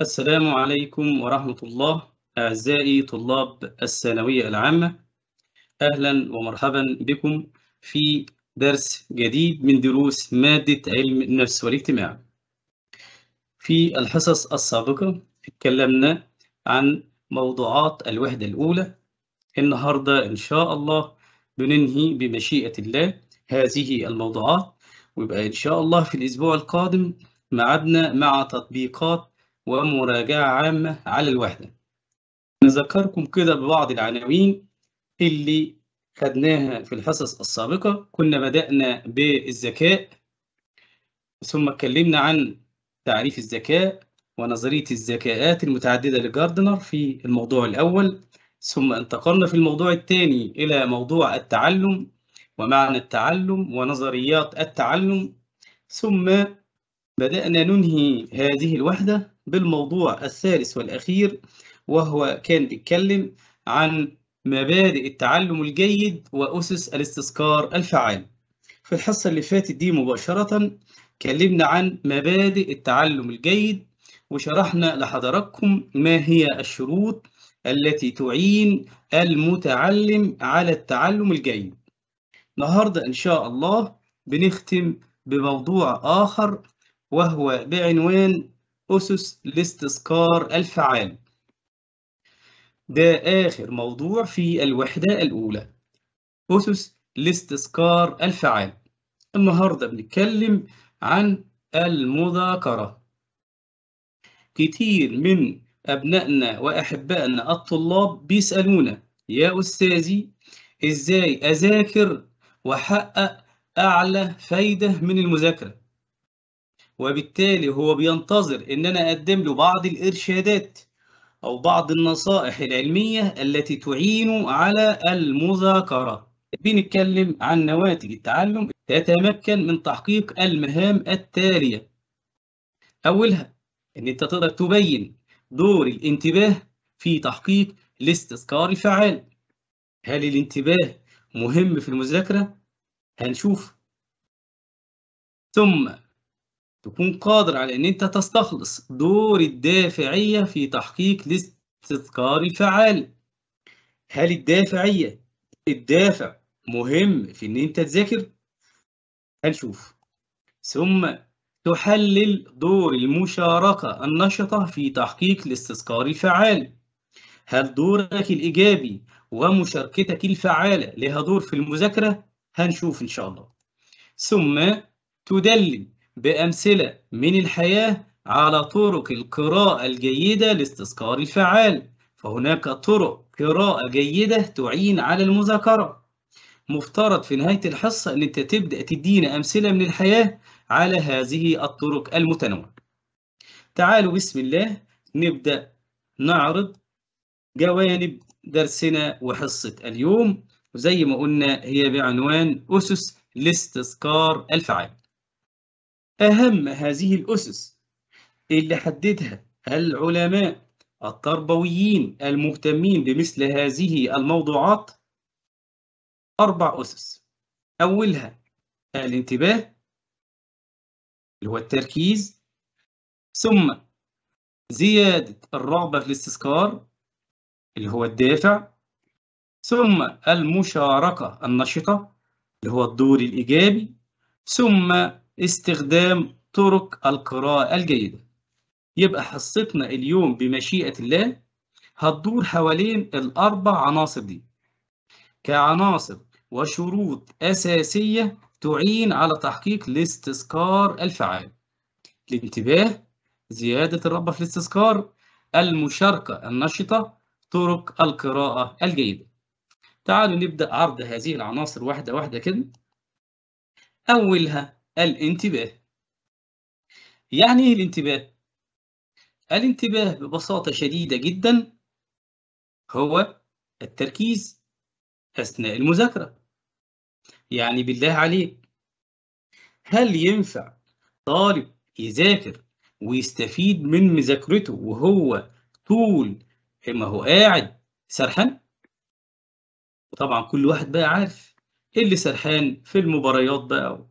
السلام عليكم ورحمة الله أعزائي طلاب الثانوية العامة أهلا ومرحبا بكم في درس جديد من دروس مادة علم النفس والاجتماع في الحصص السابقة اتكلمنا عن موضوعات الوحدة الأولى النهاردة إن شاء الله بننهي بمشيئة الله هذه الموضوعات ويبقى إن شاء الله في الأسبوع القادم معدنا مع تطبيقات ومراجعة عامة على الوحدة نذكركم كده ببعض العناوين اللي خدناها في الحصص السابقة كنا بدأنا بالذكاء ثم اتكلمنا عن تعريف الذكاء ونظرية الذكاءات المتعددة لجاردنر في الموضوع الأول ثم انتقلنا في الموضوع الثاني إلى موضوع التعلم ومعنى التعلم ونظريات التعلم ثم بدأنا ننهي هذه الوحدة بالموضوع الثالث والأخير وهو كان بيتكلم عن مبادئ التعلم الجيد وأسس الاستذكار الفعال في الحصة اللي فاتت دي مباشرة كلمنا عن مبادئ التعلم الجيد وشرحنا لحضراتكم ما هي الشروط التي تعين المتعلم على التعلم الجيد النهاردة إن شاء الله بنختم بموضوع آخر وهو بعنوان أسس الاستذكار الفعال ده آخر موضوع في الوحدة الأولى أسس الاستذكار الفعال النهاردة بنتكلم عن المذاكرة كتير من أبنائنا وأحبائنا الطلاب بيسألونا يا أستاذي إزاي أذاكر وأحقق أعلى فايدة من المذاكرة وبالتالي هو بينتظر إن أنا أقدم له بعض الإرشادات أو بعض النصائح العلمية التي تعينه على المذاكرة بنتكلم عن نواتج التعلم تتمكن من تحقيق المهام التالية أولها إن أنت تقدر تبين دور الانتباه في تحقيق الاستذكار الفعال هل الانتباه مهم في المذاكرة؟ هنشوف ثم تكون قادر على ان انت تستخلص دور الدافعية في تحقيق الاستذكار الفعال هل الدافعية الدافع مهم في ان انت تذاكر هنشوف ثم تحلل دور المشاركة النشطة في تحقيق الاستذكار الفعال هل دورك الإيجابي ومشاركتك الفعالة لها دور في المذاكرة؟ هنشوف إن شاء الله ثم تدلل بأمثلة من الحياة على طرق القراءة الجيدة لاستذكار الفعال فهناك طرق قراءة جيدة تعين على المذاكرة مفترض في نهاية الحصة أن أنت تبدأ تدينا أمثلة من الحياة على هذه الطرق المتنوعة تعالوا بسم الله نبدأ نعرض جوانب درسنا وحصة اليوم وزي ما قلنا هي بعنوان أسس لاستذكار الفعال أهم هذه الأسس اللي حددها العلماء التربويين المهتمين بمثل هذه الموضوعات أربع أسس أولها الانتباه اللي هو التركيز ثم زيادة الرغبة في الاستذكار اللي هو الدافع ثم المشاركة النشطة اللي هو الدور الإيجابي ثم استخدام طرق القراءة الجيدة يبقى حصتنا اليوم بمشيئة الله هتدور حوالين الأربع عناصر دي كعناصر وشروط أساسية تعين على تحقيق الاستذكار الفعال الانتباه زيادة الرغبة في الاستذكار المشاركة النشطة طرق القراءة الجيدة تعالوا نبدأ عرض هذه العناصر واحدة واحدة كده أولها الانتباه يعني ايه الانتباه الانتباه ببساطة شديدة جدا هو التركيز أثناء المذاكرة يعني بالله عليك هل ينفع طالب يذاكر ويستفيد من مذاكرته وهو طول ما هو قاعد سرحان طبعا كل واحد بقى عارف إيه اللي سرحان في المباريات بقى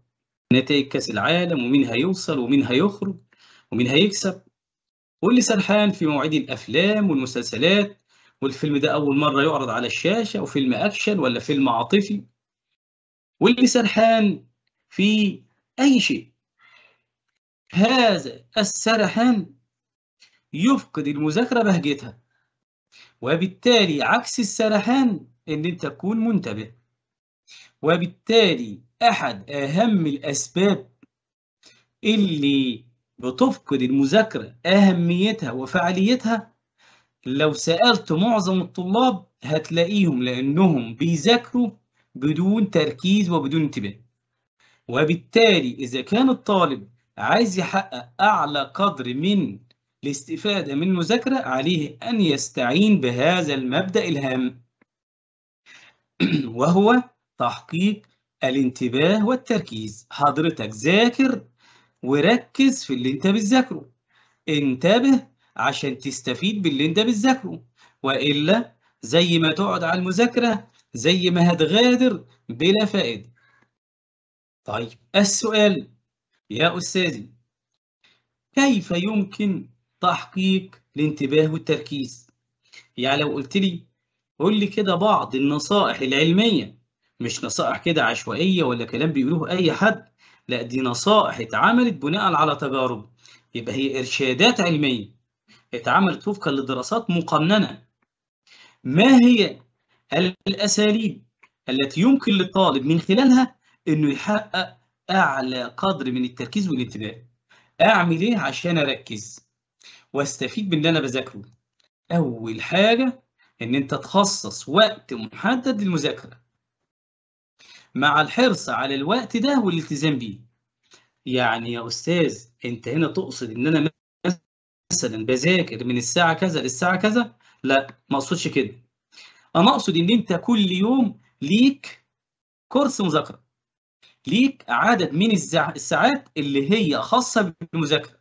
نتائج كاس العالم ومين هيوصل ومين هيخرج ومين هيكسب واللي سرحان في مواعيد الافلام والمسلسلات والفيلم ده اول مره يعرض على الشاشه وفيلم اكشن ولا فيلم عاطفي واللي سرحان في اي شيء هذا السرحان يفقد المذاكره بهجتها وبالتالي عكس السرحان ان انت تكون منتبه وبالتالي أحد أهم الأسباب اللي بتفقد المذاكرة أهميتها وفعاليتها لو سألت معظم الطلاب هتلاقيهم لأنهم بيذاكروا بدون تركيز وبدون انتباه وبالتالي إذا كان الطالب عايز يحقق أعلى قدر من الاستفادة من المذاكرة عليه أن يستعين بهذا المبدأ الهام وهو تحقيق الانتباه والتركيز حضرتك ذاكر وركز في اللي انت بتذاكره انتبه عشان تستفيد باللي انت بتذاكره والا زي ما تقعد على المذاكره زي ما هتغادر بلا فائده طيب السؤال يا استاذي كيف يمكن تحقيق الانتباه والتركيز يعني لو قلت لي قول لي كده بعض النصائح العلميه مش نصائح كده عشوائية ولا كلام بيقولوه أي حد لا دي نصائح اتعملت بناء على تجارب يبقى هي إرشادات علمية اتعملت وفقا لدراسات مقننة ما هي الأساليب التي يمكن للطالب من خلالها إنه يحقق أعلى قدر من التركيز والانتباه أعمل إيه عشان أركز واستفيد من اللي أنا بذاكره أول حاجة إن أنت تخصص وقت محدد للمذاكرة مع الحرص على الوقت ده والالتزام بيه يعني يا استاذ انت هنا تقصد ان انا مثلا بذاكر من الساعه كذا للساعه كذا لا ما اقصدش كده انا اقصد ان انت كل يوم ليك كورس مذاكره ليك عدد من الساعات اللي هي خاصه بالمذاكره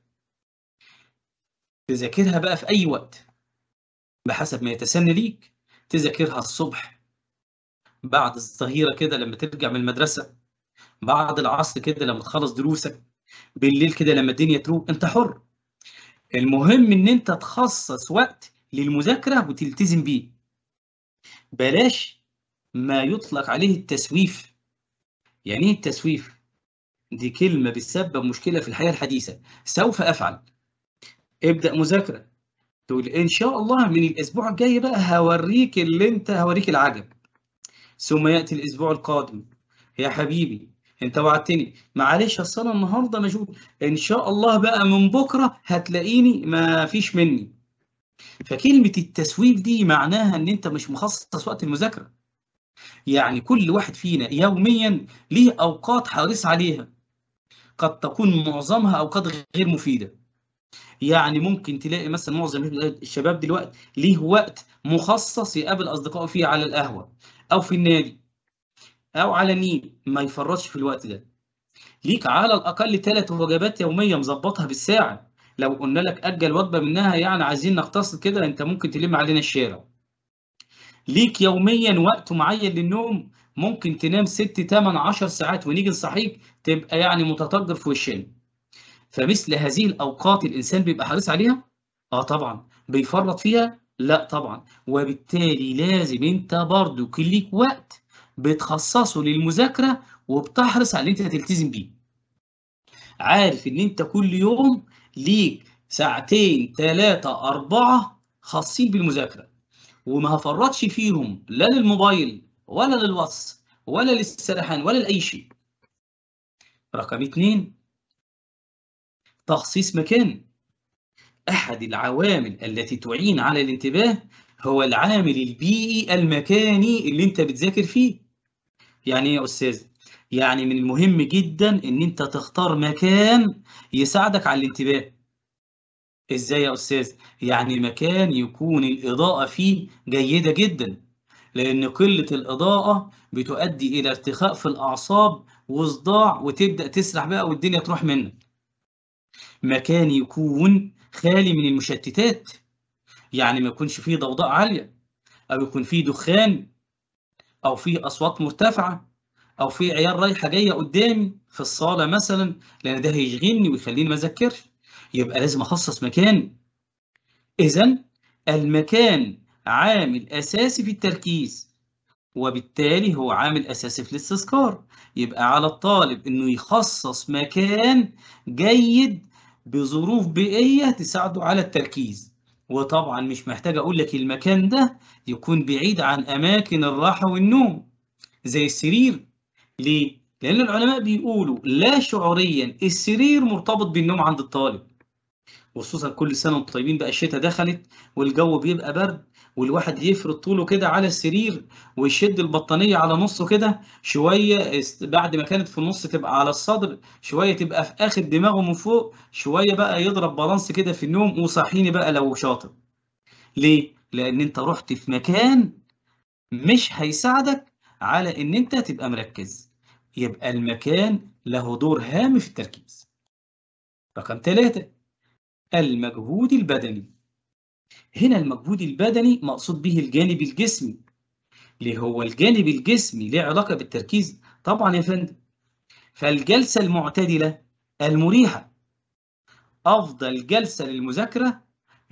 تذاكرها بقى في اي وقت بحسب ما يتسنى ليك تذاكرها الصبح بعد الظهيره كده لما ترجع من المدرسه بعد العصر كده لما تخلص دروسك بالليل كده لما الدنيا تروق انت حر المهم ان انت تخصص وقت للمذاكره وتلتزم بيه بلاش ما يطلق عليه التسويف يعني ايه التسويف دي كلمه بتسبب مشكله في الحياه الحديثه سوف افعل ابدا مذاكره تقول ان شاء الله من الاسبوع الجاي بقى هوريك اللي انت هوريك العجب ثم يأتي الأسبوع القادم يا حبيبي انت وعدتني معلش اصل انا النهارده مشغول ان شاء الله بقى من بكره هتلاقيني ما فيش مني فكلمه التسويف دي معناها ان انت مش مخصص وقت المذاكره يعني كل واحد فينا يوميا ليه اوقات حريص عليها قد تكون معظمها اوقات غير مفيده يعني ممكن تلاقي مثلا معظم الشباب دلوقتي ليه وقت مخصص يقابل اصدقائه فيه على القهوه او في النادي او على النيل ما يفرطش في الوقت ده ليك على الاقل ثلاث وجبات يوميه مظبطها بالساعه لو قلنا لك اجل وجبه منها يعني عايزين نقتصد كده انت ممكن تلم علينا الشارع ليك يوميا وقت معين للنوم ممكن تنام 6 8 10 ساعات ونيجي نصحيك تبقى يعني متطجر في وشنا فمثل هذه الاوقات الانسان بيبقى حريص عليها اه طبعا بيفرط فيها لا طبعا وبالتالي لازم انت برضو ليك وقت بتخصصه للمذاكرة وبتحرص على ان انت تلتزم بيه عارف ان انت كل يوم ليك ساعتين ثلاثة أربعة خاصين بالمذاكرة وما هفرطش فيهم لا للموبايل ولا للواتس ولا للسرحان ولا لأي شيء رقم اتنين تخصيص مكان أحد العوامل التي تعين على الانتباه هو العامل البيئي المكاني اللي أنت بتذاكر فيه يعني إيه يا أستاذ؟ يعني من المهم جدا إن أنت تختار مكان يساعدك على الانتباه إزاي يا أستاذ؟ يعني مكان يكون الإضاءة فيه جيدة جدا لأن قلة الإضاءة بتؤدي إلى ارتخاء في الأعصاب وصداع وتبدأ تسرح بقى والدنيا تروح منك مكان يكون خالي من المشتتات يعني ما يكونش فيه ضوضاء عالية أو يكون فيه دخان أو فيه أصوات مرتفعة أو فيه عيال رايحة جاية قدامي في الصالة مثلا لأن ده هيشغلني ويخليني ما أذاكرش يبقى لازم أخصص مكان إذا المكان عامل أساسي في التركيز وبالتالي هو عامل أساسي في الاستذكار يبقى على الطالب إنه يخصص مكان جيد بظروف بيئية تساعده على التركيز وطبعا مش محتاج أقول لك المكان ده يكون بعيد عن أماكن الراحة والنوم زي السرير ليه؟ لأن العلماء بيقولوا لا شعوريا السرير مرتبط بالنوم عند الطالب خصوصا كل سنة وانتم طيبين بقى الشتاء دخلت والجو بيبقى برد والواحد يفرد طوله كده على السرير ويشد البطانيه على نصه كده شويه بعد ما كانت في النص تبقى على الصدر شويه تبقى في اخر دماغه من فوق شويه بقى يضرب بالانس كده في النوم وصحيني بقى لو شاطر ليه لان انت رحت في مكان مش هيساعدك على ان انت تبقى مركز يبقى المكان له دور هام في التركيز رقم ثلاثة المجهود البدني هنا المجهود البدني مقصود به الجانب الجسمي ليه هو الجانب الجسمي ليه علاقة بالتركيز طبعا يا فندم فالجلسة المعتدلة المريحة أفضل جلسة للمذاكرة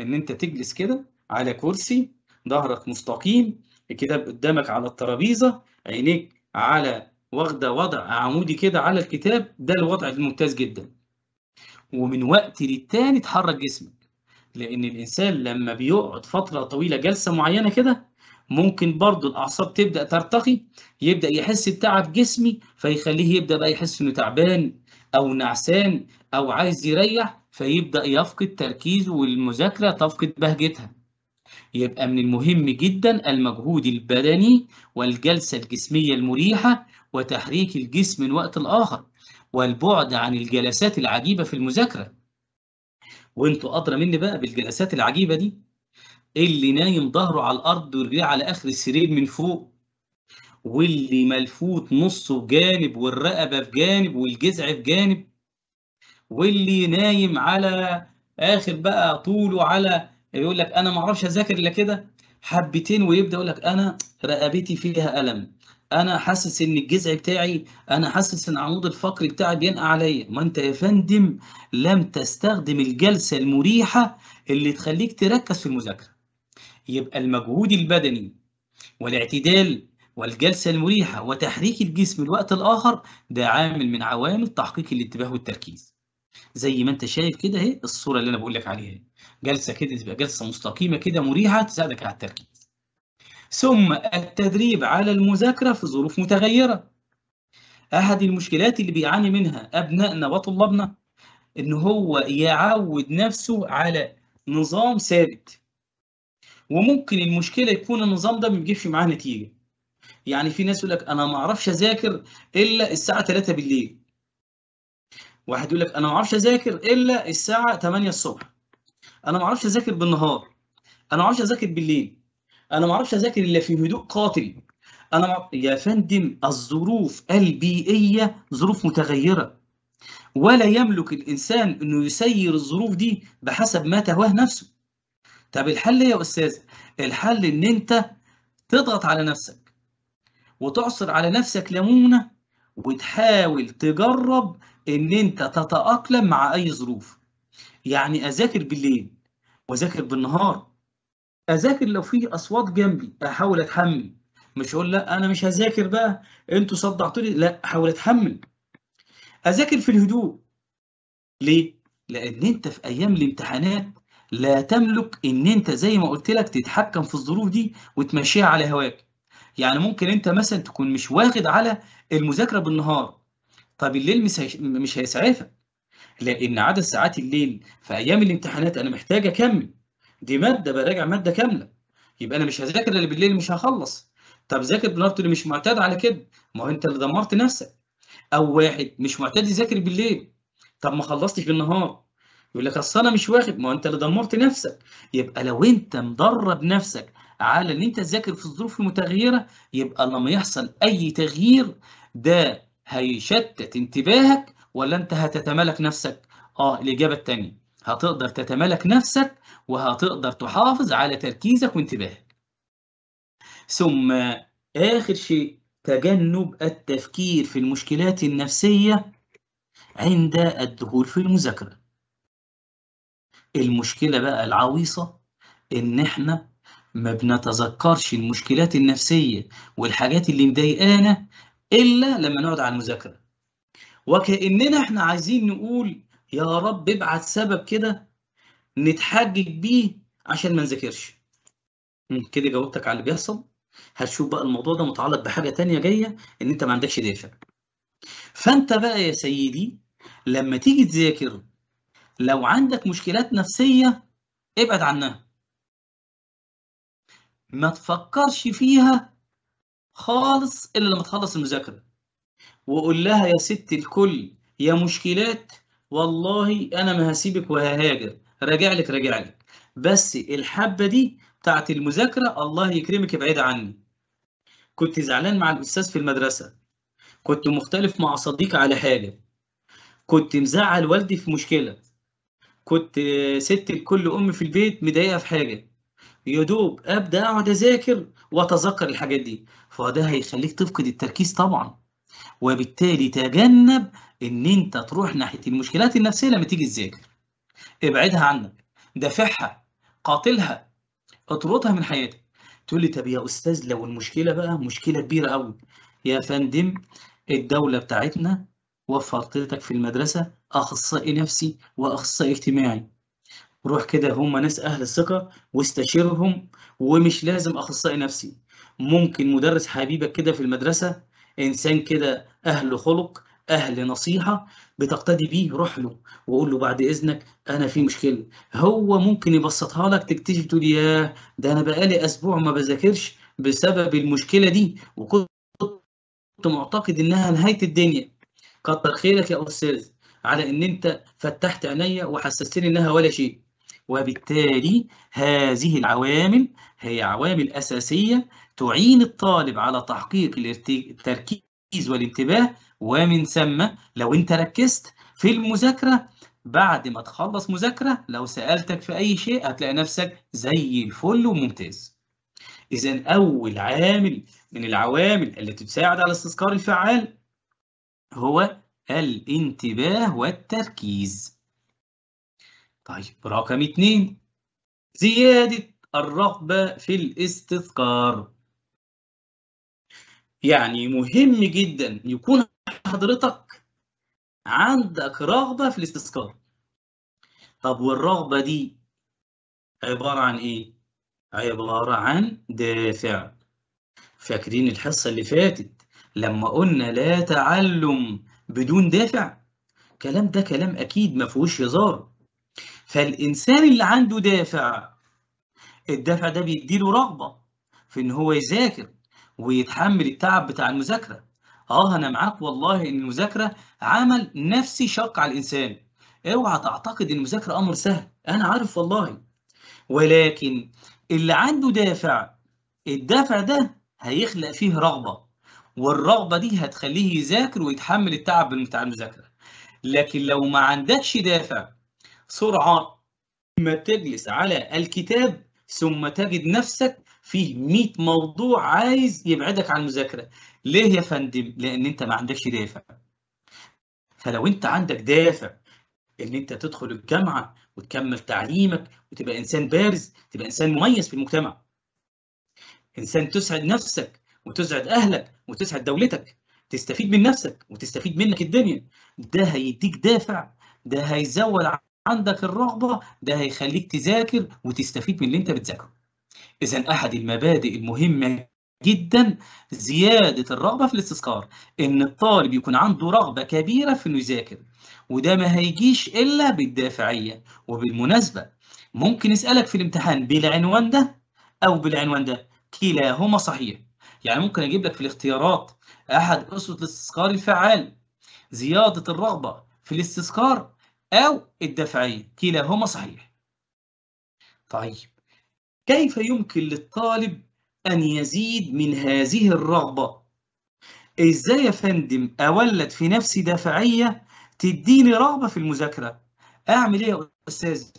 إن أنت تجلس كده على كرسي ظهرك مستقيم الكتاب قدامك على الترابيزة عينيك على واخدة وضع عمودي كده على الكتاب ده الوضع الممتاز جدا ومن وقت للتاني تحرك جسمك لأن الإنسان لما بيقعد فترة طويلة جلسة معينة كده ممكن برضه الأعصاب تبدأ ترتخي يبدأ يحس بتعب جسمي فيخليه يبدأ بقى يحس إنه تعبان أو نعسان أو عايز يريح فيبدأ يفقد تركيزه والمذاكرة تفقد بهجتها يبقى من المهم جدا المجهود البدني والجلسة الجسمية المريحة وتحريك الجسم من وقت لآخر والبعد عن الجلسات العجيبة في المذاكرة وانتوا ادرى مني بقى بالجلسات العجيبه دي اللي نايم ظهره على الارض ورجليه على اخر السرير من فوق واللي ملفوت نصه في جانب والرقبه في جانب والجذع في جانب واللي نايم على اخر بقى طوله على يقول لك انا ما اعرفش اذاكر الا كده حبتين ويبدا يقول لك انا رقبتي فيها الم انا حاسس ان الجزع بتاعي انا حاسس ان عمود الفقر بتاعي بينقع عليا ما انت يا فندم لم تستخدم الجلسه المريحه اللي تخليك تركز في المذاكره يبقى المجهود البدني والاعتدال والجلسة المريحة وتحريك الجسم الوقت الآخر ده عامل من عوامل تحقيق الانتباه والتركيز زي ما انت شايف كده اهي الصورة اللي انا بقول لك عليها جلسة كده تبقى جلسة مستقيمة كده مريحة تساعدك على التركيز ثم التدريب على المذاكرة في ظروف متغيرة أحد المشكلات اللي بيعاني منها أبنائنا وطلابنا إن هو يعود نفسه على نظام ثابت وممكن المشكلة يكون النظام ده ما بيجيبش معاه نتيجة يعني في ناس يقول لك أنا ما أعرفش أذاكر إلا الساعة 3 بالليل واحد يقول لك أنا ما أعرفش أذاكر إلا الساعة 8 الصبح أنا ما أعرفش أذاكر بالنهار أنا ما أعرفش أذاكر بالليل انا ما اعرفش اذاكر الا في هدوء قاتل انا مع... يا فندم الظروف البيئيه ظروف متغيره ولا يملك الانسان انه يسير الظروف دي بحسب ما تهواه نفسه طب الحل يا استاذ الحل ان انت تضغط على نفسك وتعصر على نفسك ليمونه وتحاول تجرب ان انت تتاقلم مع اي ظروف يعني اذاكر بالليل واذاكر بالنهار اذاكر لو في اصوات جنبي احاول اتحمل مش هقول لا انا مش هذاكر بقى انتوا صدعتوني لا احاول اتحمل اذاكر في الهدوء ليه لان انت في ايام الامتحانات لا تملك ان انت زي ما قلت لك تتحكم في الظروف دي وتمشيها على هواك يعني ممكن انت مثلا تكون مش واخد على المذاكره بالنهار طب الليل مش هيسعفك لان عدد ساعات الليل في ايام الامتحانات انا محتاج اكمل دي ماده براجع ماده كامله يبقى انا مش هذاكر اللي بالليل مش هخلص طب ذاكر بنارت اللي مش معتاد على كده ما هو انت اللي دمرت نفسك او واحد مش معتاد يذاكر بالليل طب ما خلصتش بالنهار يقول لك اصل انا مش واخد ما هو انت اللي دمرت نفسك يبقى لو انت مدرب نفسك على ان انت تذاكر في الظروف المتغيره يبقى لما يحصل اي تغيير ده هيشتت انتباهك ولا انت هتتمالك نفسك اه الاجابه الثانيه هتقدر تتمالك نفسك وهتقدر تحافظ على تركيزك وانتباهك ثم آخر شيء تجنب التفكير في المشكلات النفسية عند الدخول في المذاكرة المشكلة بقى العويصة إن إحنا ما بنتذكرش المشكلات النفسية والحاجات اللي مضايقانا إلا لما نقعد على المذاكرة وكأننا إحنا عايزين نقول يا رب ابعت سبب كده نتحجج بيه عشان ما نذاكرش كده جاوبتك على اللي بيحصل هتشوف بقى الموضوع ده متعلق بحاجه تانية جايه ان انت ما عندكش دافع فانت بقى يا سيدي لما تيجي تذاكر لو عندك مشكلات نفسيه ابعد عنها ما تفكرش فيها خالص الا لما تخلص المذاكره وقول لها يا ست الكل يا مشكلات والله انا ما هسيبك وههاجر راجع لك راجع لك بس الحبه دي بتاعت المذاكره الله يكرمك بعيد عني كنت زعلان مع الاستاذ في المدرسه كنت مختلف مع صديق على حاجه كنت مزعل والدي في مشكله كنت ست لكل ام في البيت مضايقه في حاجه يا دوب ابدا اقعد اذاكر واتذكر الحاجات دي فده هيخليك تفقد التركيز طبعا وبالتالي تجنب ان انت تروح ناحيه المشكلات النفسيه لما تيجي تذاكر ابعدها عنك دافعها قاتلها اطردها من حياتك تقول لي طب يا استاذ لو المشكله بقى مشكله كبيره قوي يا فندم الدوله بتاعتنا وفرت لك في المدرسه اخصائي نفسي واخصائي اجتماعي روح كده هم ناس اهل الثقه واستشيرهم ومش لازم اخصائي نفسي ممكن مدرس حبيبك كده في المدرسه انسان كده اهل خلق اهل نصيحه بتقتدي بيه روح له وقول له بعد اذنك انا في مشكله هو ممكن يبسطها لك تكتشف تقول ياه ده انا بقالي اسبوع ما بذاكرش بسبب المشكله دي وكنت معتقد انها نهايه الدنيا كتر خيرك يا استاذ على ان انت فتحت عينيا وحسستني انها ولا شيء وبالتالي هذه العوامل هي عوامل اساسيه تعين الطالب على تحقيق التركيز التركيز والانتباه ومن ثم لو انت ركزت في المذاكره بعد ما تخلص مذاكره لو سالتك في اي شيء هتلاقي نفسك زي الفل وممتاز اذا اول عامل من العوامل اللي تساعد على استذكار الفعال هو الانتباه والتركيز طيب رقم اتنين زياده الرغبه في الاستذكار يعني مهم جدا يكون حضرتك عندك رغبة في الاستذكار طب والرغبة دي عبارة عن إيه؟ عبارة عن دافع فاكرين الحصة اللي فاتت لما قلنا لا تعلم بدون دافع كلام ده كلام أكيد ما فيهوش هزار فالإنسان اللي عنده دافع الدافع ده بيديله رغبة في إن هو يذاكر ويتحمل التعب بتاع المذاكره اه انا معاك والله ان المذاكره عمل نفسي شق على الانسان اوعى تعتقد ان المذاكره امر سهل انا عارف والله ولكن اللي عنده دافع الدافع ده هيخلق فيه رغبه والرغبه دي هتخليه يذاكر ويتحمل التعب بتاع المذاكره لكن لو ما عندكش دافع سرعه ما تجلس على الكتاب ثم تجد نفسك فيه 100 موضوع عايز يبعدك عن المذاكره ليه يا فندم لان انت ما عندكش دافع فلو انت عندك دافع ان انت تدخل الجامعه وتكمل تعليمك وتبقى انسان بارز تبقى انسان مميز في المجتمع انسان تسعد نفسك وتسعد اهلك وتسعد دولتك تستفيد من نفسك وتستفيد منك الدنيا ده هيديك دافع ده هيزود عندك الرغبه ده هيخليك تذاكر وتستفيد من اللي انت بتذاكره إذا أحد المبادئ المهمة جدا زيادة الرغبة في الاستذكار إن الطالب يكون عنده رغبة كبيرة في إنه يذاكر وده ما هيجيش إلا بالدافعية وبالمناسبة ممكن يسألك في الامتحان بالعنوان ده أو بالعنوان ده كلاهما صحيح يعني ممكن أجيب لك في الاختيارات أحد أسس الاستذكار الفعال زيادة الرغبة في الاستذكار أو الدافعية كلاهما صحيح طيب كيف يمكن للطالب أن يزيد من هذه الرغبة؟ إزاي يا فندم أولد في نفسي دافعية تديني رغبة في المذاكرة؟ أعمل إيه يا أستاذ؟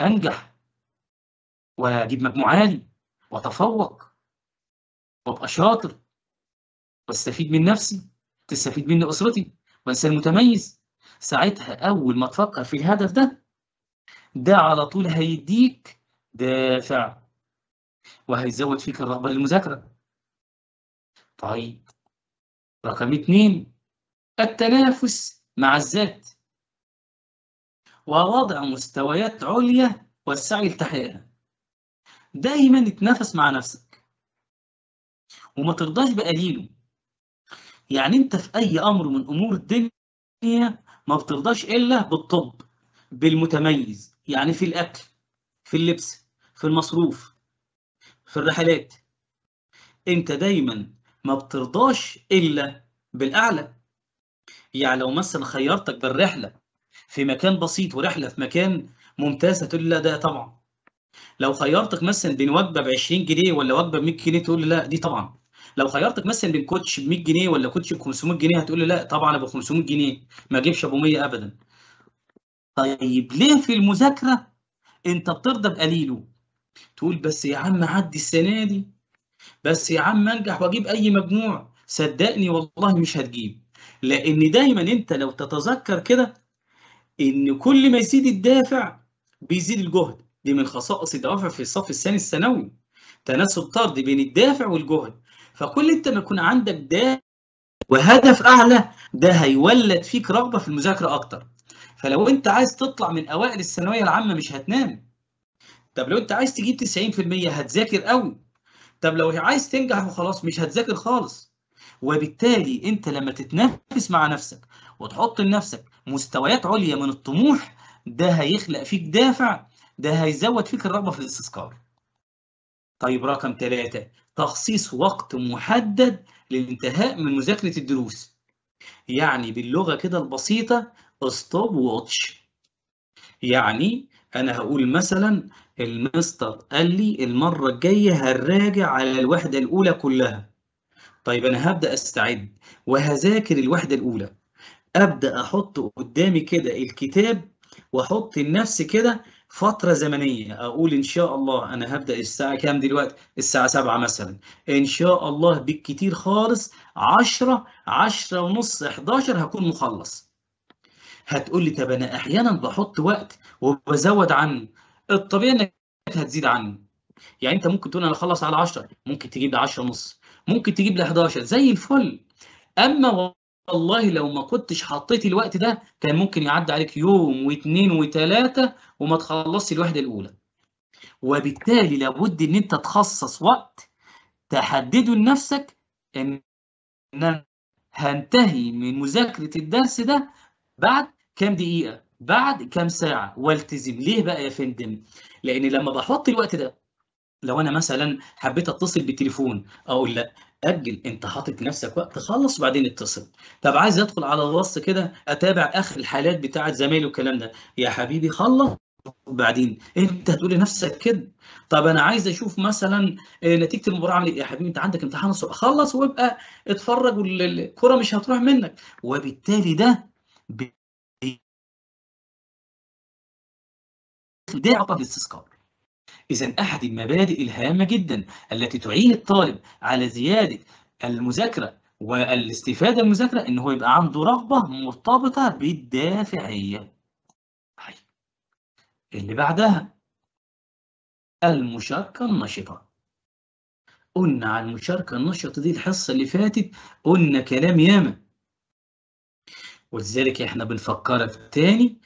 أنجح وأجيب مجموع عالي وأتفوق وأبقى شاطر واستفيد من نفسي تستفيد مني أسرتي وإنسان متميز ساعتها أول ما تفكر في الهدف ده ده على طول هيديك دافع وهيزود فيك الرغبة للمذاكرة طيب رقم اثنين التنافس مع الذات ووضع مستويات عليا والسعي لتحقيقها دايما اتنافس مع نفسك وما ترضاش بقليله يعني انت في اي امر من امور الدنيا ما بترضاش الا بالطب بالمتميز يعني في الاكل في اللبس في المصروف في الرحلات انت دايما ما بترضاش الا بالاعلى يعني لو مثلا خيرتك بين رحله في مكان بسيط ورحله في مكان ممتاز هتقول لا ده طبعا لو خيرتك مثلا بين وجبه ب 20 جنيه ولا وجبه ب 100 جنيه تقول لا دي طبعا لو خيرتك مثلا بين كوتش ب 100 جنيه ولا كوتش ب 500 جنيه هتقول لا طبعا ابو 500 جنيه ما اجيبش ابو 100 ابدا طيب ليه في المذاكره انت بترضى بقليله تقول بس يا عم عدي السنة دي بس يا عم انجح واجيب اي مجموع صدقني والله مش هتجيب لان دايما انت لو تتذكر كده ان كل ما يزيد الدافع بيزيد الجهد دي من خصائص الدوافع في الصف الثاني الثانوي تناسب طرد بين الدافع والجهد فكل انت ما يكون عندك دافع وهدف اعلى ده هيولد فيك رغبه في المذاكره اكتر فلو انت عايز تطلع من اوائل الثانويه العامه مش هتنام طب لو انت عايز تجيب 90% هتذاكر قوي طب لو عايز تنجح وخلاص مش هتذاكر خالص وبالتالي انت لما تتنافس مع نفسك وتحط لنفسك مستويات عليا من الطموح ده هيخلق فيك دافع ده هيزود فيك الرغبه في الاستثمار طيب رقم ثلاثة تخصيص وقت محدد للانتهاء من مذاكرة الدروس يعني باللغة كده البسيطة stop واتش يعني أنا هقول مثلا المستر قال لي المرة الجاية هنراجع على الوحدة الأولى كلها طيب أنا هبدأ أستعد وهذاكر الوحدة الأولى أبدأ أحط قدامي كده الكتاب وأحط لنفسي كده فترة زمنية أقول إن شاء الله أنا هبدأ الساعة كام دلوقتي؟ الساعة 7 مثلا إن شاء الله بالكتير خالص 10 10 ونص 11 هكون مخلص هتقول لي طب انا احيانا بحط وقت وبزود عنه الطبيعي انك هتزيد عنه يعني انت ممكن تقول انا اخلص على 10 ممكن تجيب لي 10 ونص ممكن تجيب لي 11 زي الفل اما والله لو ما كنتش حطيت الوقت ده كان ممكن يعدي عليك يوم واثنين وثلاثه وما تخلصش الوحده الاولى وبالتالي لابد ان انت تخصص وقت تحدده لنفسك ان انا هنتهي من مذاكره الدرس ده بعد كام دقيقه بعد كام ساعه والتزم ليه بقى يا فندم لان لما بحط الوقت ده لو انا مثلا حبيت اتصل بالتليفون اقول لا اجل انت حاطط لنفسك وقت خلص وبعدين اتصل طب عايز ادخل على الوصف كده اتابع اخر الحالات بتاعه زمايلي والكلام ده يا حبيبي خلص وبعدين انت هتقول لنفسك كده طب انا عايز اشوف مثلا آه، نتيجه المباراه عامله ايه يا حبيبي انت عندك امتحان الصبح خلص وابقى اتفرج والكره مش هتروح منك وبالتالي ده ده عطى الاستذكار إذا أحد المبادئ الهامة جدا التي تعين الطالب على زيادة المذاكرة والاستفادة من المذاكرة إن هو يبقى عنده رغبة مرتبطة بالدافعية. طيب. اللي بعدها المشاركة النشطة. قلنا على المشاركة النشطة دي الحصة اللي فاتت قلنا كلام ياما. ولذلك احنا بنفكرك تاني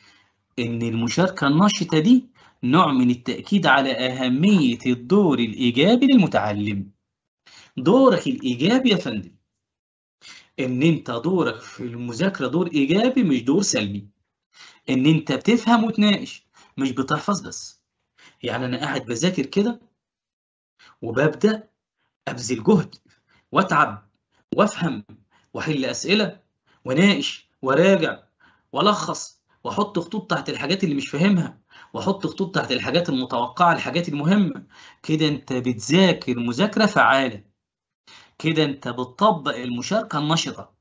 إن المشاركة النشطة دي نوع من التأكيد على أهمية الدور الإيجابي للمتعلم دورك الإيجابي يا فندم إن أنت دورك في المذاكرة دور إيجابي مش دور سلبي إن أنت بتفهم وتناقش مش بتحفظ بس يعني أنا قاعد بذاكر كده وببدأ أبذل جهد وأتعب وأفهم وأحل أسئلة وأناقش وأراجع وألخص وأحط خطوط تحت الحاجات اللي مش فاهمها واحط خطوط تحت الحاجات المتوقعه الحاجات المهمه كده انت بتذاكر مذاكره فعاله كده انت بتطبق المشاركه النشطه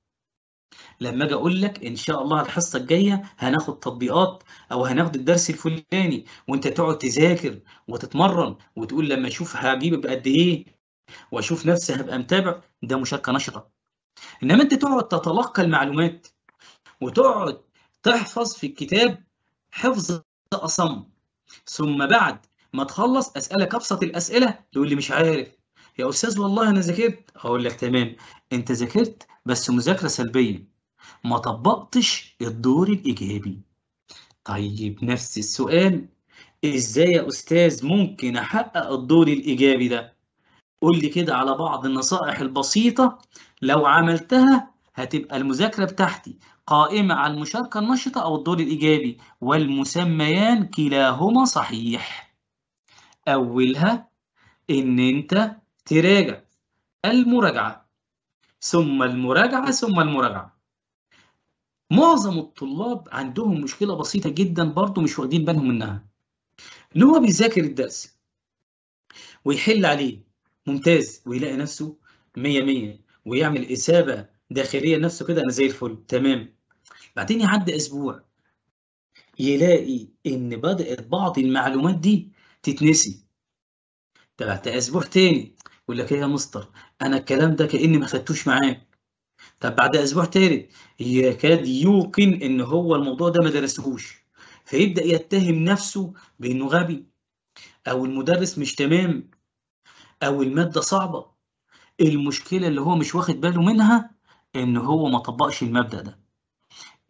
لما اجي اقول لك ان شاء الله الحصه الجايه هناخد تطبيقات او هناخد الدرس الفلاني وانت تقعد تذاكر وتتمرن وتقول لما اشوف هجيب بقد ايه واشوف نفسي هبقى متابع ده مشاركه نشطه انما انت تقعد تتلقى المعلومات وتقعد تحفظ في الكتاب حفظ أصم ثم بعد ما تخلص أسألك أبسط الأسئلة تقول لي مش عارف يا أستاذ والله أنا ذاكرت هقول لك تمام أنت ذاكرت بس مذاكرة سلبية ما طبقتش الدور الإيجابي طيب نفس السؤال إزاي يا أستاذ ممكن أحقق الدور الإيجابي ده؟ قول لي كده على بعض النصائح البسيطة لو عملتها هتبقى المذاكرة بتاعتي قائمة على المشاركة النشطة أو الدور الإيجابي والمسميان كلاهما صحيح أولها إن أنت تراجع المراجعة ثم المراجعة ثم المراجعة معظم الطلاب عندهم مشكلة بسيطة جدا برضو مش واخدين بالهم منها إن هو بيذاكر الدرس ويحل عليه ممتاز ويلاقي نفسه مية مية ويعمل إثابة داخليا نفسه كده انا زي الفل تمام بعدين يعدي اسبوع يلاقي ان بدات بعض المعلومات دي تتنسي بعد اسبوع تاني يقول لك ايه يا مستر انا الكلام ده كاني ما خدتوش معاك طب بعد اسبوع تالت يكاد يوقن ان هو الموضوع ده ما درسهوش فيبدا يتهم نفسه بانه غبي او المدرس مش تمام او الماده صعبه المشكله اللي هو مش واخد باله منها ان هو ما طبقش المبدأ ده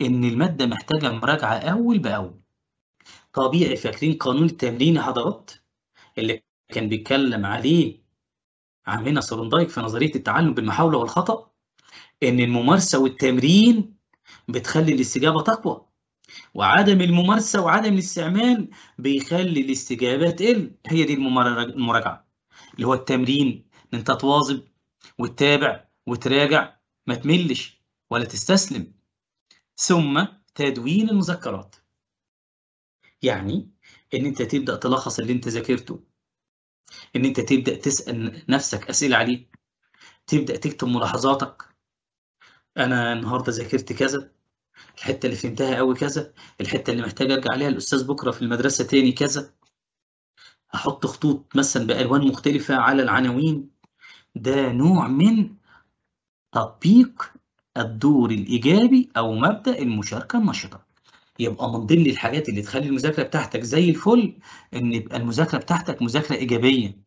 ان المادة محتاجة مراجعة اول باول طبيعي فاكرين قانون التمرين يا حضرات اللي كان بيتكلم عليه عمنا سرندايك في نظرية التعلم بالمحاولة والخطأ ان الممارسة والتمرين بتخلي الاستجابة تقوى وعدم الممارسة وعدم الاستعمال بيخلي الاستجابة تقل هي دي المراجعة اللي هو التمرين ان انت تواظب وتتابع وتراجع ما تملش ولا تستسلم ثم تدوين المذكرات يعني ان انت تبدا تلخص اللي انت ذاكرته ان انت تبدا تسال نفسك اسئله عليه تبدا تكتب ملاحظاتك انا النهارده ذاكرت كذا الحته اللي فهمتها قوي كذا الحته اللي محتاج ارجع عليها الاستاذ بكره في المدرسه تاني كذا احط خطوط مثلا بالوان مختلفه على العناوين ده نوع من تطبيق الدور الإيجابي أو مبدأ المشاركة النشطة يبقى من ضمن الحاجات اللي تخلي المذاكرة بتاعتك زي الفل إن يبقى المذاكرة بتاعتك مذاكرة إيجابية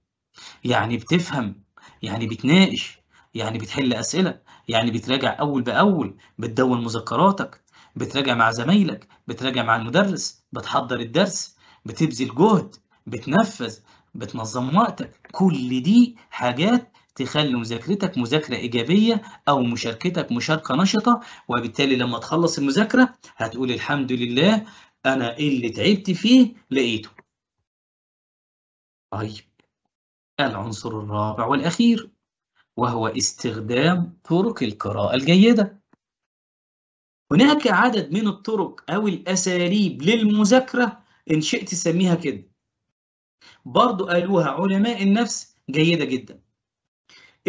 يعني بتفهم يعني بتناقش يعني بتحل أسئلة يعني بتراجع أول بأول بتدون مذكراتك بتراجع مع زمايلك بتراجع مع المدرس بتحضر الدرس بتبذل جهد بتنفذ بتنظم وقتك كل دي حاجات تخلي مذاكرتك مذاكرة إيجابية أو مشاركتك مشاركة نشطة وبالتالي لما تخلص المذاكرة هتقول الحمد لله أنا اللي تعبت فيه لقيته. طيب العنصر الرابع والأخير وهو استخدام طرق القراءة الجيدة. هناك عدد من الطرق أو الأساليب للمذاكرة إن شئت سميها كده. برضو قالوها علماء النفس جيدة جدا.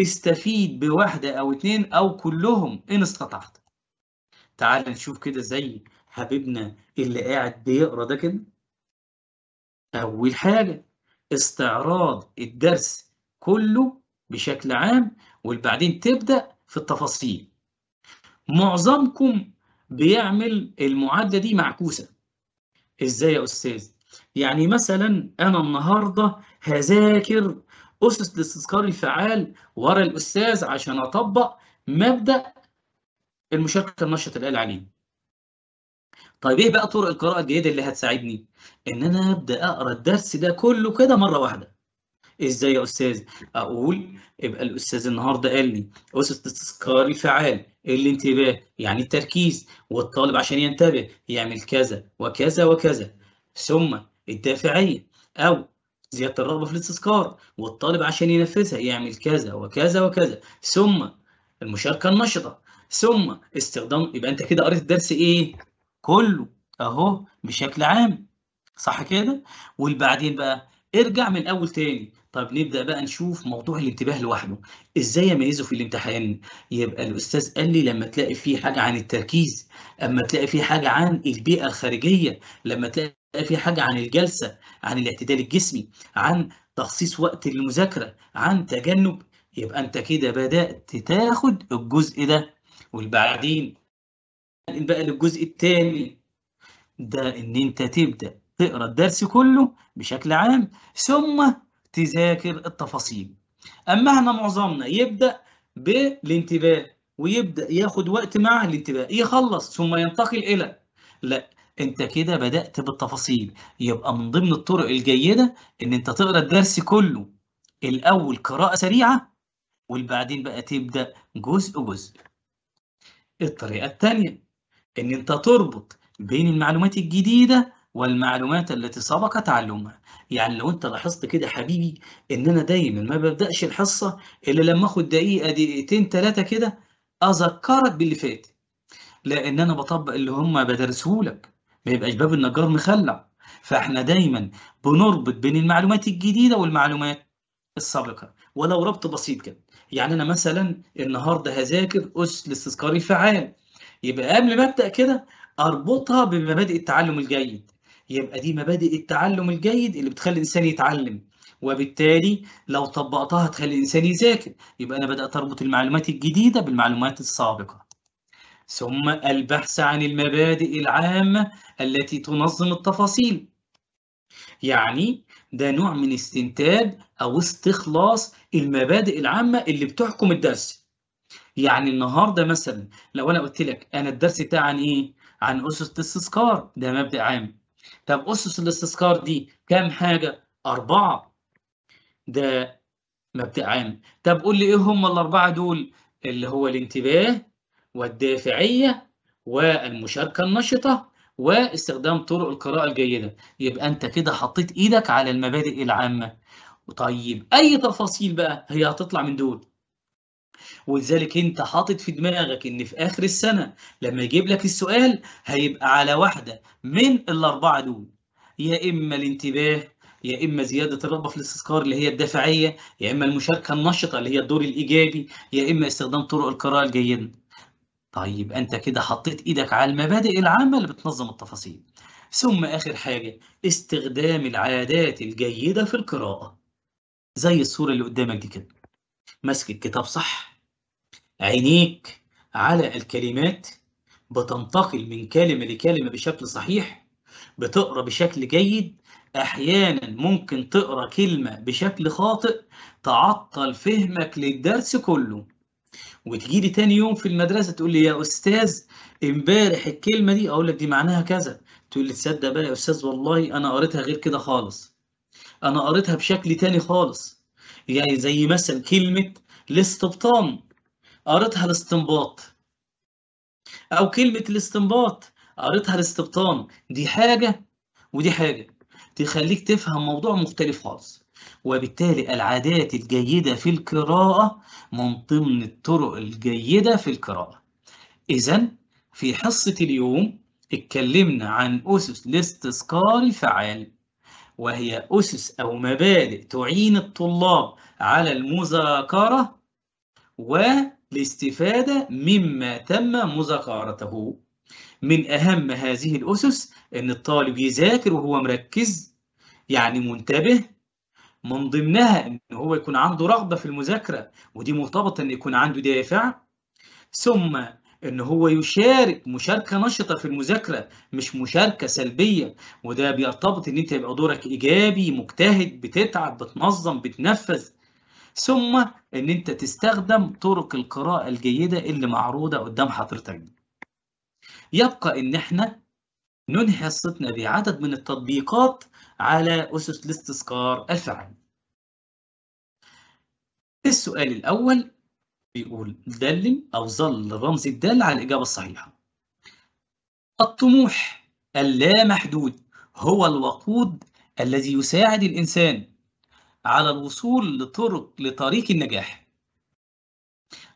استفيد بواحدة أو اتنين أو كلهم إن استطعت تعال نشوف كده زي حبيبنا اللي قاعد بيقرا ده كده أول حاجة استعراض الدرس كله بشكل عام وبعدين تبدأ في التفاصيل معظمكم بيعمل المعادلة دي معكوسة إزاي يا أستاذ؟ يعني مثلا أنا النهاردة هذاكر أسس الاستذكار الفعال ورا الأستاذ عشان أطبق مبدأ المشاركة النشط اللي قال عليه. طيب إيه بقى طرق القراءة الجيدة اللي هتساعدني؟ إن أنا أبدأ أقرأ الدرس ده كله كده مرة واحدة. ازاي يا استاذ اقول يبقى الاستاذ النهارده قال لي اسس الاستذكار الفعال الانتباه يعني التركيز والطالب عشان ينتبه يعمل كذا وكذا وكذا ثم الدافعيه او زياده الرغبه في الاستذكار والطالب عشان ينفذها يعمل كذا وكذا وكذا ثم المشاركه النشطه ثم استخدام يبقى انت كده قريت الدرس ايه كله اهو بشكل عام صح كده والبعدين بقى ارجع من اول تاني طب نبدا بقى نشوف موضوع الانتباه لوحده ازاي اميزه في الامتحان يبقى الاستاذ قال لي لما تلاقي فيه حاجه عن التركيز اما تلاقي فيه حاجه عن البيئه الخارجيه لما تلاقي في حاجه عن الجلسه عن الاعتدال الجسمي عن تخصيص وقت للمذاكره عن تجنب يبقى انت كده بدات تاخد الجزء ده وبعدين بقى للجزء الثاني ده ان انت تبدا تقرا الدرس كله بشكل عام ثم تذاكر التفاصيل اما احنا معظمنا يبدا بالانتباه ويبدا ياخد وقت مع الانتباه يخلص ثم ينتقل الى لا انت كده بدأت بالتفاصيل يبقى من ضمن الطرق الجيدة ان انت تقرا الدرس كله الاول قراءة سريعة والبعدين بقى تبدأ جزء جزء الطريقة الثانية ان انت تربط بين المعلومات الجديدة والمعلومات التي سبق تعلمها يعني لو انت لاحظت كده حبيبي ان انا دايما ما ببداش الحصه الا لما اخد دقيقه دقيقتين ثلاثه كده اذكرك باللي فات لان انا بطبق اللي هم بدرسهولك بيبقاش باب النجار مخلع فاحنا دايما بنربط بين المعلومات الجديده والمعلومات السابقه ولو ربط بسيط كده يعني انا مثلا النهارده هذاكر اس الاستذكاري الفعال يبقى قبل ما ابدا كده اربطها بمبادئ التعلم الجيد يبقى دي مبادئ التعلم الجيد اللي بتخلي الانسان يتعلم وبالتالي لو طبقتها تخلي الانسان يذاكر يبقى انا بدات اربط المعلومات الجديده بالمعلومات السابقه ثم البحث عن المبادئ العامة التي تنظم التفاصيل يعني ده نوع من استنتاج أو استخلاص المبادئ العامة اللي بتحكم الدرس يعني النهاردة مثلا لو أنا قلت لك أنا الدرس بتاعي عن إيه؟ عن أسس الاستذكار ده مبدأ عام طب أسس الاستذكار دي كام حاجة؟ أربعة ده مبدأ عام طب قول لي إيه هم الأربعة دول؟ اللي هو الانتباه والدافعية والمشاركة النشطة واستخدام طرق القراءة الجيدة يبقى أنت كده حطيت إيدك على المبادئ العامة طيب أي تفاصيل بقى هي هتطلع من دول ولذلك انت حاطط في دماغك ان في اخر السنه لما يجيب لك السؤال هيبقى على واحده من الاربعه دول يا اما الانتباه يا اما زياده الرغبه في الاستذكار اللي هي الدافعيه يا اما المشاركه النشطه اللي هي الدور الايجابي يا اما استخدام طرق القراءه الجيده طيب أنت كده حطيت إيدك على المبادئ العامة اللي بتنظم التفاصيل ثم آخر حاجة استخدام العادات الجيدة في القراءة زي الصورة اللي قدامك دي كده ماسك الكتاب صح عينيك على الكلمات بتنتقل من كلمة لكلمة بشكل صحيح بتقرأ بشكل جيد أحيانا ممكن تقرأ كلمة بشكل خاطئ تعطل فهمك للدرس كله وتجي لي تاني يوم في المدرسه تقول لي يا استاذ امبارح الكلمه دي اقول لك دي معناها كذا تقول لي تصدق بقى يا استاذ والله انا قريتها غير كده خالص انا قريتها بشكل تاني خالص يعني زي مثلا كلمه الاستبطان قريتها الاستنباط او كلمه الاستنباط قريتها الاستبطان دي حاجه ودي حاجه تخليك تفهم موضوع مختلف خالص وبالتالي العادات الجيدة في القراءة من ضمن الطرق الجيدة في القراءة إذا في حصة اليوم اتكلمنا عن أسس الاستذكار الفعال وهي أسس أو مبادئ تعين الطلاب على المذاكرة والاستفادة مما تم مذاكرته من أهم هذه الأسس إن الطالب يذاكر وهو مركز يعني منتبه من ضمنها ان هو يكون عنده رغبه في المذاكره ودي مرتبطه ان يكون عنده دافع ثم ان هو يشارك مشاركه نشطه في المذاكره مش مشاركه سلبيه وده بيرتبط ان انت يبقى دورك ايجابي مجتهد بتتعب بتنظم بتنفذ ثم ان انت تستخدم طرق القراءه الجيده اللي معروضه قدام حضرتك يبقى ان احنا ننهي حصتنا بعدد من التطبيقات على أسس الاستذكار الفعلي. السؤال الأول بيقول دلل أو ظل رمز الدال على الإجابة الصحيحة. الطموح اللامحدود هو الوقود الذي يساعد الإنسان على الوصول لطرق لطريق النجاح.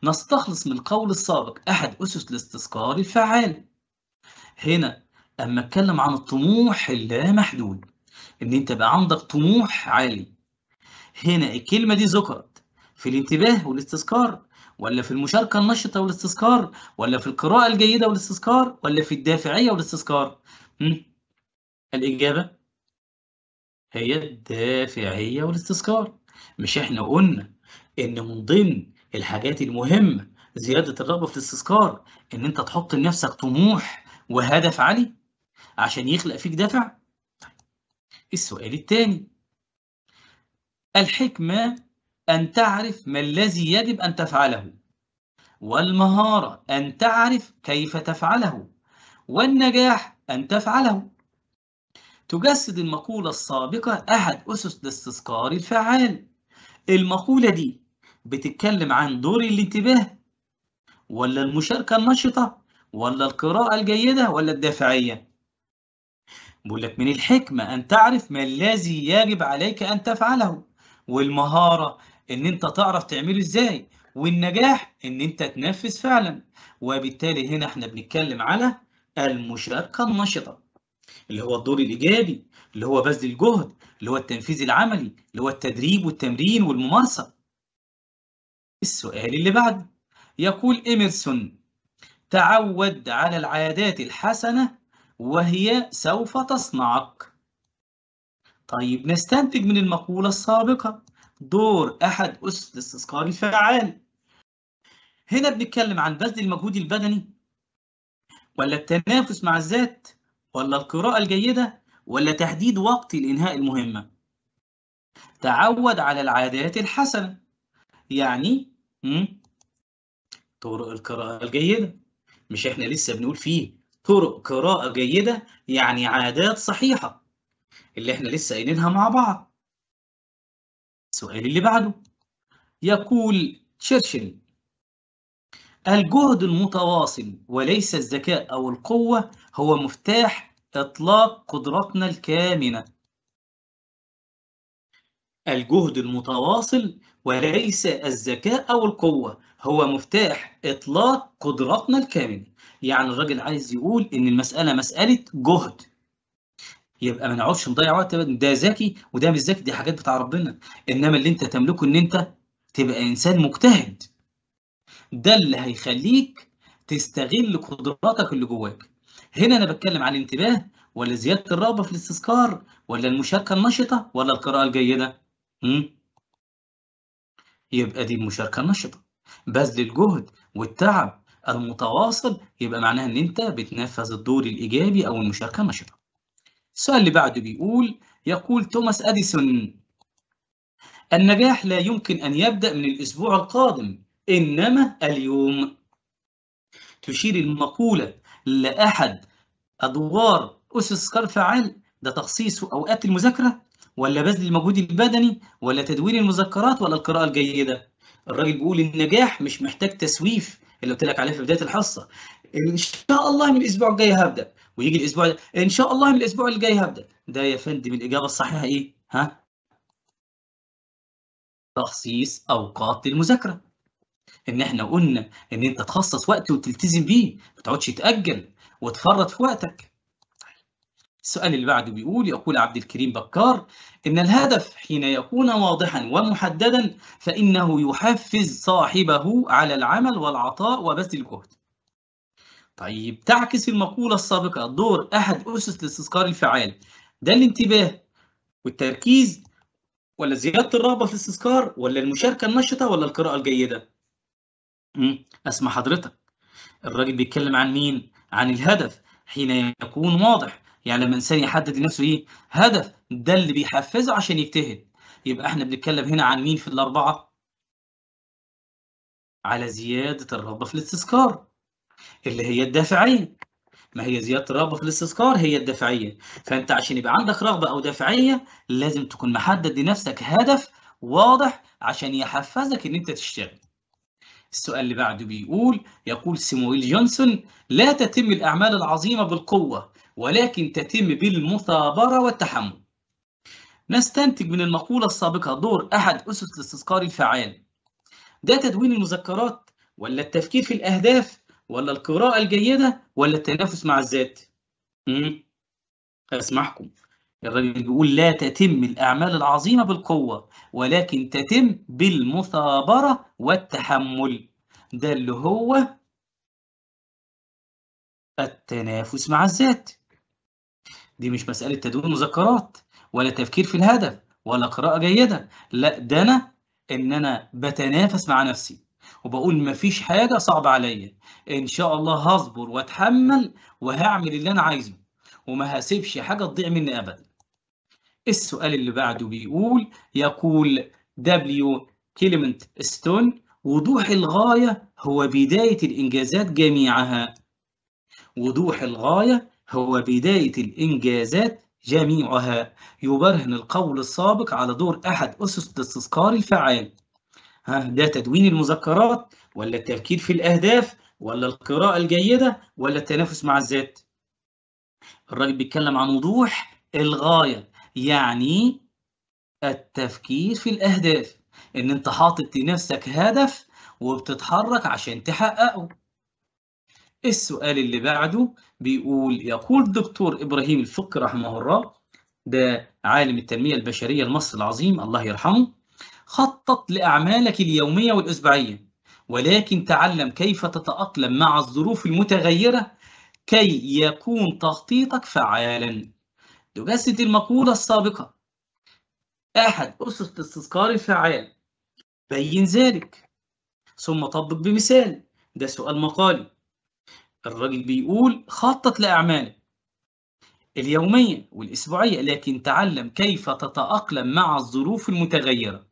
نستخلص من القول السابق أحد أسس الاستذكار الفعال. هنا اما اتكلم عن الطموح اللامحدود ان انت بقى عندك طموح عالي هنا الكلمه دي ذكرت في الانتباه والاستذكار ولا في المشاركه النشطه والاستذكار ولا في القراءه الجيده والاستذكار ولا في الدافعيه والاستذكار الاجابه هي الدافعيه والاستذكار مش احنا قلنا ان من ضمن الحاجات المهمه زياده الرغبه في الاستذكار ان انت تحط لنفسك طموح وهدف عالي عشان يخلق فيك دفع طيب، السؤال الثاني الحكمة أن تعرف ما الذي يجب أن تفعله والمهارة أن تعرف كيف تفعله والنجاح أن تفعله تجسد المقولة السابقة أحد أسس الاستذكار الفعال المقولة دي بتتكلم عن دور الانتباه ولا المشاركة النشطة ولا القراءة الجيدة ولا الدافعية بيقول لك من الحكمة أن تعرف ما الذي يجب عليك أن تفعله والمهارة إن أنت تعرف تعمله إزاي والنجاح إن أنت تنفذ فعلا وبالتالي هنا إحنا بنتكلم على المشاركة النشطة اللي هو الدور الإيجابي اللي هو بذل الجهد اللي هو التنفيذ العملي اللي هو التدريب والتمرين والممارسة السؤال اللي بعد يقول إيمرسون تعود على العادات الحسنة وهي سوف تصنعك طيب نستنتج من المقولة السابقة دور أحد أسس الاستثقال الفعال هنا بنتكلم عن بذل المجهود البدني ولا التنافس مع الذات ولا القراءة الجيدة ولا تحديد وقت لإنهاء المهمة تعود على العادات الحسنة يعني طرق القراءة الجيدة مش احنا لسه بنقول فيه طرق قراءة جيدة يعني عادات صحيحة اللي احنا لسه قايلينها مع بعض السؤال اللي بعده يقول تشرشل الجهد المتواصل وليس الذكاء أو القوة هو مفتاح إطلاق قدرتنا الكامنة الجهد المتواصل وليس الذكاء أو القوة هو مفتاح إطلاق قدراتنا الكاملة يعني الراجل عايز يقول إن المسألة مسألة جهد يبقى ما نقعدش نضيع وقت ده ذكي وده مش ذكي دي حاجات بتاع ربنا انما اللي انت تملكه ان انت تبقى انسان مجتهد ده اللي هيخليك تستغل قدراتك اللي جواك هنا انا بتكلم عن الانتباه ولا زياده الرغبه في الاستذكار ولا المشاركه النشطه ولا القراءه الجيده امم يبقى دي مشاركة نشطة بذل الجهد والتعب المتواصل يبقى معناها ان انت بتنفذ الدور الايجابي او المشاركه النشطه. السؤال اللي بعده بيقول يقول توماس اديسون النجاح لا يمكن ان يبدا من الاسبوع القادم انما اليوم. تشير المقوله لاحد ادوار اسس كار فعال ده تخصيص اوقات المذاكره ولا بذل المجهود البدني ولا تدوير المذكرات ولا القراءه الجيده الراجل بيقول النجاح مش محتاج تسويف اللي قلت لك عليه في بدايه الحصه ان شاء الله من الاسبوع الجاي هبدا ويجي الاسبوع ده. ان شاء الله من الاسبوع الجاي هبدا ده يا فندم الاجابه الصحيحه ايه ها تخصيص اوقات للمذاكره ان احنا قلنا ان انت تخصص وقت وتلتزم بيه ما تقعدش تاجل وتفرط في وقتك السؤال اللي بعده بيقول يقول عبد الكريم بكار إن الهدف حين يكون واضحا ومحددا فإنه يحفز صاحبه على العمل والعطاء وبذل الجهد. طيب تعكس المقولة السابقة دور أحد أسس الاستذكار الفعال ده الانتباه والتركيز ولا زيادة الرغبة في الاستذكار ولا المشاركة النشطة ولا القراءة الجيدة؟ أسمع حضرتك الراجل بيتكلم عن مين؟ عن الهدف حين يكون واضح يعني لما الانسان يحدد لنفسه ايه هدف ده اللي بيحفزه عشان يجتهد يبقى احنا بنتكلم هنا عن مين في الاربعه على زياده الرغبه في الاستذكار اللي هي الدافعيه ما هي زياده الرغبه في الاستذكار هي الدافعيه فانت عشان يبقى عندك رغبه او دافعيه لازم تكون محدد لنفسك هدف واضح عشان يحفزك ان انت تشتغل السؤال اللي بعده بيقول يقول سيمويل جونسون لا تتم الأعمال العظيمة بالقوة ولكن تتم بالمثابرة والتحمل نستنتج من المقولة السابقة دور أحد أسس الاستذكار الفعال ده تدوين المذكرات ولا التفكير في الأهداف ولا القراءة الجيدة ولا التنافس مع الذات أسمحكم الرجل الراجل بيقول لا تتم الأعمال العظيمة بالقوة ولكن تتم بالمثابرة والتحمل ده اللي هو التنافس مع الذات دي مش مسألة تدوين مذكرات ولا تفكير في الهدف ولا قراءة جيدة لا ده أنا إن أنا بتنافس مع نفسي وبقول مفيش حاجة صعبة عليا إن شاء الله هصبر وأتحمل وهعمل اللي أنا عايزه وما هسيبش حاجة تضيع مني أبدا السؤال اللي بعده بيقول يقول دبليو كليمنت ستون وضوح الغاية هو بداية الإنجازات جميعها وضوح الغاية هو بداية الإنجازات جميعها يبرهن القول السابق على دور أحد أسس الاستذكار الفعال ها ده تدوين المذكرات ولا التفكير في الأهداف ولا القراءة الجيدة ولا التنافس مع الذات الراجل بيتكلم عن وضوح الغاية يعني التفكير في الأهداف إن أنت حاطط لنفسك هدف وبتتحرك عشان تحققه السؤال اللي بعده بيقول يقول الدكتور إبراهيم الفقي رحمه الله ده عالم التنمية البشرية المصري العظيم الله يرحمه خطط لأعمالك اليومية والأسبوعية ولكن تعلم كيف تتأقلم مع الظروف المتغيرة كي يكون تخطيطك فعالا تجسد المقولة السابقة أحد أسس الاستذكار الفعال بين ذلك ثم طبق بمثال ده سؤال مقالي الراجل بيقول خطط لأعمالك اليومية والأسبوعية لكن تعلم كيف تتأقلم مع الظروف المتغيرة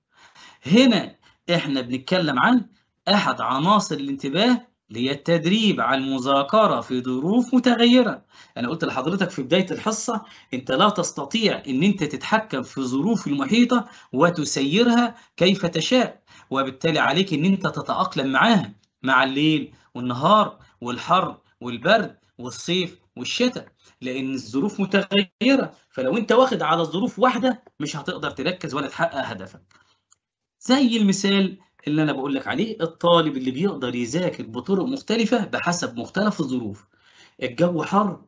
هنا احنا بنتكلم عن أحد عناصر الانتباه اللي هي التدريب على المذاكرة في ظروف متغيرة أنا قلت لحضرتك في بداية الحصة أنت لا تستطيع أن أنت تتحكم في الظروف المحيطة وتسيرها كيف تشاء وبالتالي عليك أن أنت تتأقلم معاها مع الليل والنهار والحر والبرد والصيف والشتاء لان الظروف متغيره فلو انت واخد على الظروف واحده مش هتقدر تركز ولا تحقق هدفك زي المثال اللي انا بقول لك عليه الطالب اللي بيقدر يذاكر بطرق مختلفه بحسب مختلف الظروف الجو حر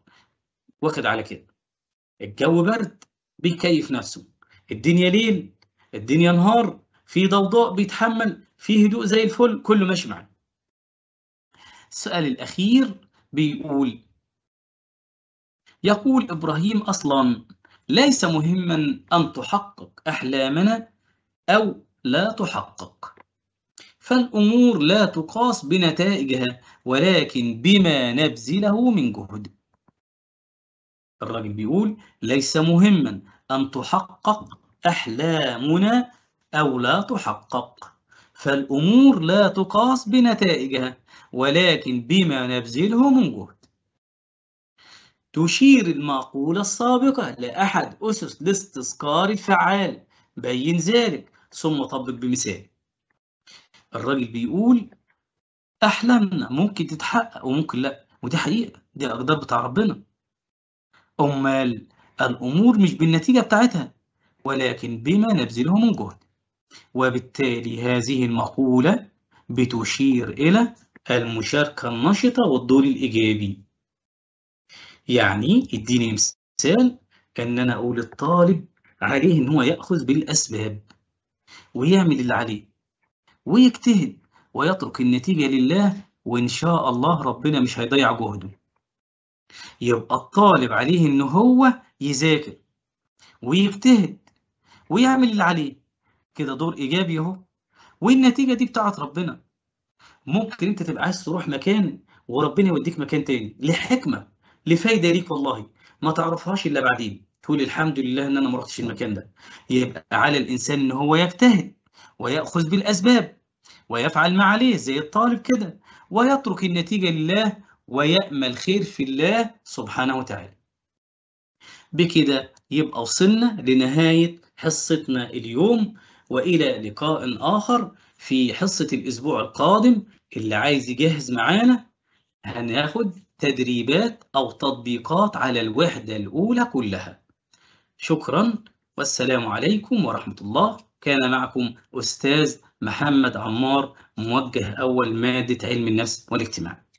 واخد على كده الجو برد بيكيف نفسه الدنيا ليل الدنيا نهار في ضوضاء بيتحمل في هدوء زي الفل كله ماشي معاه السؤال الأخير بيقول يقول إبراهيم أصلا ليس مهما أن تحقق أحلامنا أو لا تحقق فالأمور لا تقاس بنتائجها ولكن بما نبذله من جهد الراجل بيقول ليس مهما أن تحقق أحلامنا أو لا تحقق فالأمور لا تقاس بنتائجها ولكن بما نبذله من جهد تشير المعقولة السابقة لأحد أسس الاستذكار الفعال بين ذلك ثم طبق بمثال الراجل بيقول أحلامنا ممكن تتحقق وممكن لأ ودي حقيقة دي أقدار بتاع ربنا أمال الأمور مش بالنتيجة بتاعتها ولكن بما نبذله من جهد وبالتالي هذه المقولة بتشير إلى المشاركة النشطة والدور الإيجابي يعني اديني مثال إن أنا أقول الطالب عليه إن هو يأخذ بالأسباب ويعمل اللي عليه ويجتهد ويترك النتيجة لله وإن شاء الله ربنا مش هيضيع جهده يبقى الطالب عليه إن هو يذاكر ويجتهد ويعمل اللي عليه كده دور ايجابي اهو والنتيجه دي بتاعت ربنا ممكن انت تبقى عايز تروح مكان وربنا يوديك مكان تاني لحكمه لفايده ليك والله ما تعرفهاش الا بعدين تقول الحمد لله ان انا ما رحتش المكان ده يبقى على الانسان ان هو يجتهد وياخذ بالاسباب ويفعل ما عليه زي الطالب كده ويترك النتيجه لله ويامل خير في الله سبحانه وتعالى بكده يبقى وصلنا لنهايه حصتنا اليوم والى لقاء اخر في حصه الاسبوع القادم اللي عايز يجهز معانا هناخد تدريبات او تطبيقات على الوحده الاولى كلها شكرا والسلام عليكم ورحمه الله كان معكم استاذ محمد عمار موجه اول ماده علم النفس والاجتماع